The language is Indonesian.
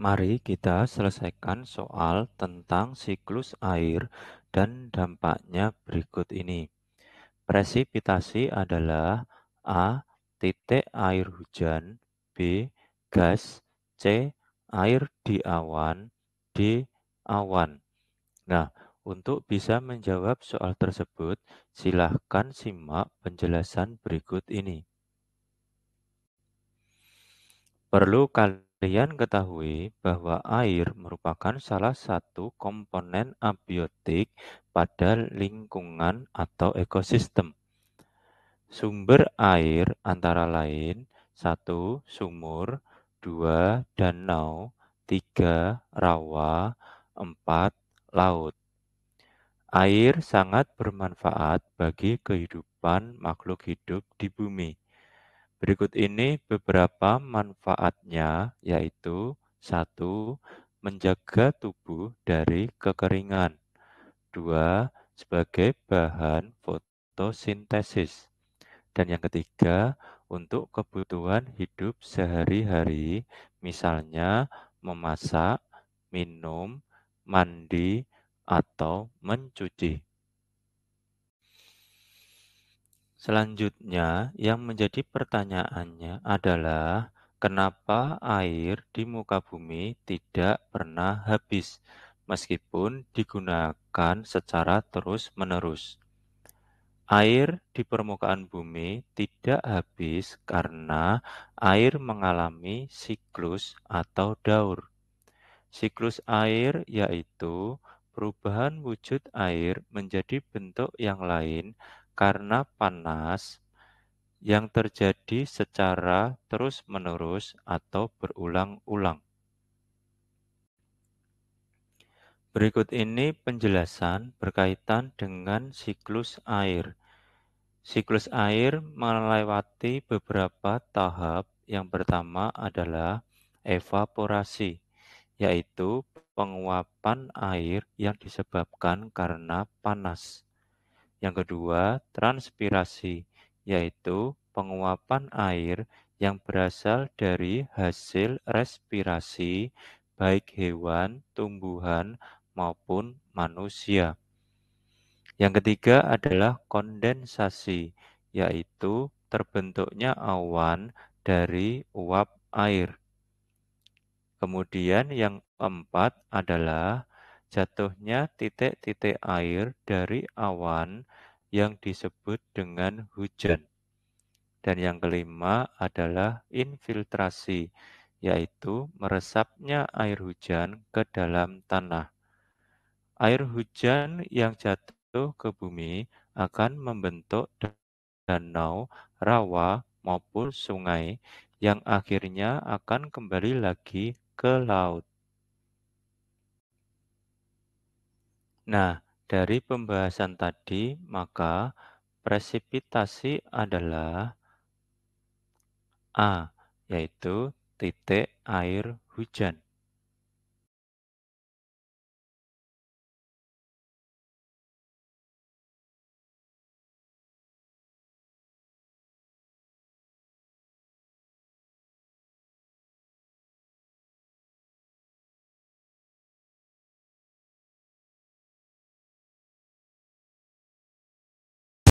Mari kita selesaikan soal tentang siklus air dan dampaknya berikut ini. Presipitasi adalah A. titik air hujan, B. gas, C. air di awan, D. awan. Nah, untuk bisa menjawab soal tersebut, silahkan simak penjelasan berikut ini. Perlu kalian Kalian ketahui bahwa air merupakan salah satu komponen abiotik pada lingkungan atau ekosistem. Sumber air antara lain satu Sumur dua Danau tiga Rawa empat Laut Air sangat bermanfaat bagi kehidupan makhluk hidup di bumi Berikut ini beberapa manfaatnya yaitu satu menjaga tubuh dari kekeringan. Dua, sebagai bahan fotosintesis. Dan yang ketiga, untuk kebutuhan hidup sehari-hari, misalnya memasak, minum, mandi, atau mencuci. Selanjutnya, yang menjadi pertanyaannya adalah kenapa air di muka bumi tidak pernah habis meskipun digunakan secara terus-menerus. Air di permukaan bumi tidak habis karena air mengalami siklus atau daur. Siklus air yaitu perubahan wujud air menjadi bentuk yang lain karena panas yang terjadi secara terus-menerus atau berulang-ulang. Berikut ini penjelasan berkaitan dengan siklus air. Siklus air melewati beberapa tahap. Yang pertama adalah evaporasi, yaitu penguapan air yang disebabkan karena panas. Yang kedua, transpirasi, yaitu penguapan air yang berasal dari hasil respirasi baik hewan, tumbuhan, maupun manusia. Yang ketiga adalah kondensasi, yaitu terbentuknya awan dari uap air. Kemudian yang keempat adalah jatuhnya titik-titik air dari awan yang disebut dengan hujan. Dan yang kelima adalah infiltrasi, yaitu meresapnya air hujan ke dalam tanah. Air hujan yang jatuh ke bumi akan membentuk danau, rawa, maupun sungai yang akhirnya akan kembali lagi ke laut. Nah, dari pembahasan tadi, maka presipitasi adalah A, yaitu titik air hujan.